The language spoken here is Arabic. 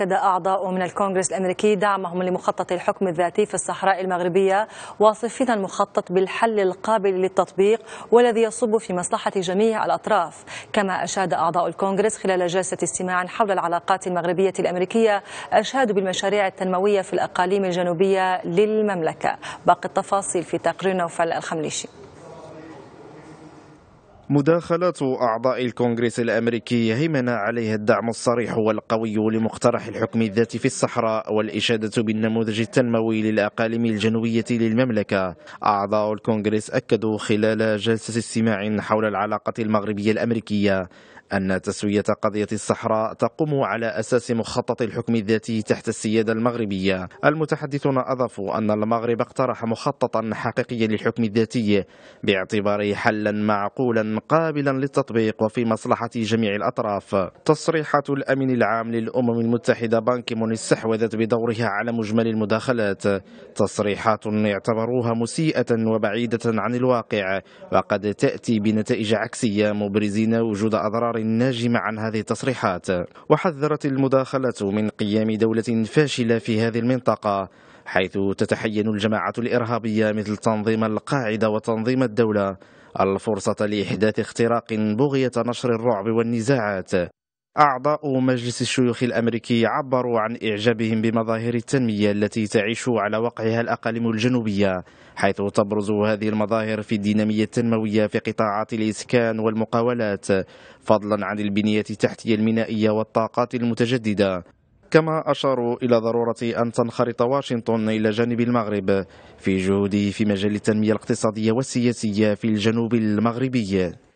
أكد أعضاء من الكونغرس الأمريكي دعمهم لمخطط الحكم الذاتي في الصحراء المغربية واصفين المخطط بالحل القابل للتطبيق والذي يصب في مصلحة جميع الأطراف كما أشاد أعضاء الكونغرس خلال جلسة استماع حول العلاقات المغربية الأمريكية أشادوا بالمشاريع التنموية في الأقاليم الجنوبية للمملكة باقي التفاصيل في تقرير نوفل الخمليشي مداخلة أعضاء الكونغرس الأمريكي هيمن عليها الدعم الصريح والقوي لمقترح الحكم الذاتي في الصحراء والإشادة بالنموذج التنموي للأقاليم الجنوبية للمملكة أعضاء الكونغرس أكدوا خلال جلسة استماع حول العلاقة المغربية الأمريكية أن تسوية قضية الصحراء تقوم على أساس مخطط الحكم الذاتي تحت السيادة المغربية المتحدثون أضافوا أن المغرب اقترح مخططا حقيقيا للحكم الذاتي باعتباره حلا معقولا قابلا للتطبيق وفي مصلحة جميع الأطراف تصريحات الأمين العام للأمم المتحدة بانكيمون استحوذت بدورها على مجمل المداخلات تصريحات يعتبروها مسيئة وبعيدة عن الواقع وقد تأتي بنتائج عكسية مبرزين وجود أضرار ناجمة عن هذه التصريحات وحذرت المداخلة من قيام دولة فاشلة في هذه المنطقة حيث تتحين الجماعة الإرهابية مثل تنظيم القاعدة وتنظيم الدولة الفرصة لإحداث اختراق بغية نشر الرعب والنزاعات أعضاء مجلس الشيوخ الأمريكي عبروا عن إعجابهم بمظاهر التنمية التي تعيش على وقعها الأقاليم الجنوبية حيث تبرز هذه المظاهر في الدينامية التنموية في قطاعات الإسكان والمقاولات فضلا عن البنية التحتية المنائية والطاقات المتجددة كما أشاروا إلى ضرورة أن تنخرط واشنطن إلى جانب المغرب في جهوده في مجال التنمية الاقتصادية والسياسية في الجنوب المغربي